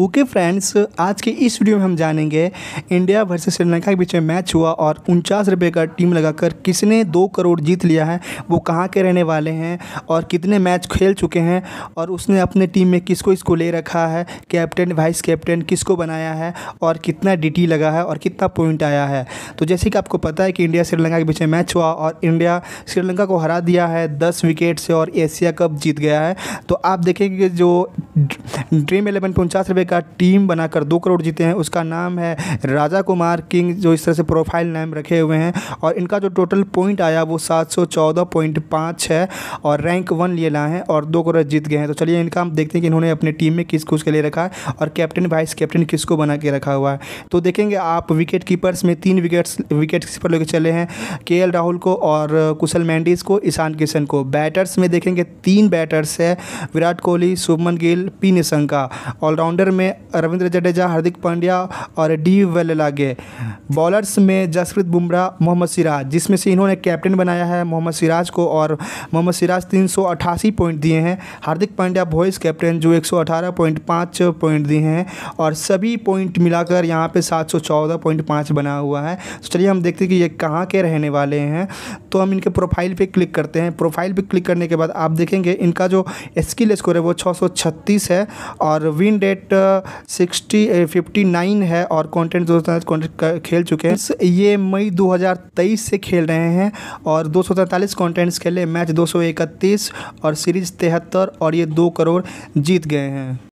okay friends आज के इस वीडियो में हम जानेंगे इंडिया वर्सेस श्रीलंका के बीच में मैच हुआ और उनचास रुपये का टीम लगाकर किसने दो करोड़ जीत लिया है वो कहाँ के रहने वाले हैं और कितने मैच खेल चुके हैं और उसने अपने टीम में किसको इसको ले रखा है कैप्टन वाइस कैप्टन किसको बनाया है और कितना डी लगा है और कितना पॉइंट आया है तो जैसे कि आपको पता है कि इंडिया श्रीलंका के बीच में मैच हुआ और इंडिया श्रीलंका को हरा दिया है दस विकेट से और एशिया कप जीत गया है तो आप देखेंगे जो ड्रीम इलेवन पे उनचास रुपये का टीम बनाकर दो करोड़ जीते हैं उसका नाम है राजा कुमार किंग जो इस तरह से प्रोफाइल नाम रखे हुए हैं और इनका जो टोटल पॉइंट आया वो सात सौ चौदह पॉइंट पाँच है और रैंक वन लिए लाए हैं और दो करोड़ जीत गए हैं तो चलिए इनका हम देखते हैं कि इन्होंने अपने टीम में किस को उसके लिए रखा है और कैप्टन वाइस कैप्टन किसको बना के रखा हुआ है तो देखेंगे आप विकेट कीपर्स में तीन विकेट्स विकेट कीपर लेकर चले हैं के राहुल को और कुशल मैंडिस को ईशान किशन को बैटर्स में देखेंगे तीन बैटर्स है विराट कोहली शुभमन गिल पी निशंका ऑलराउंडर में रविंद्र जडेजा हार्दिक पांड्या और डी लागे बॉलर्स में जसप्रीत बुमराह मोहम्मद सिराज जिसमें से इन्होंने कैप्टन बनाया है मोहम्मद सिराज को और मोहम्मद सिराज तीन पॉइंट दिए हैं हार्दिक पांड्या वॉइस कैप्टन जो एक पॉइंट दिए हैं और सभी पॉइंट मिलाकर यहाँ पॉइंट पाँच बना हुआ है तो चलिए हम देखते हैं कि ये कहाँ के रहने वाले हैं तो हम इनके प्रोफाइल पे क्लिक करते हैं प्रोफाइल पे क्लिक करने के बाद आप देखेंगे इनका जो स्किल स्कोर है वो छः छत्तीस है और win date sixty fifty nine है और कॉन्टेंट दो कॉन्टेंट खेल चुके हैं ये मई 2023 से खेल रहे हैं और दो सौ तैंतालीस कॉन्टेंट्स खेले मैच दो सौ इकतीस और सीरीज तिहत्तर और ये दो करोड़ जीत गए हैं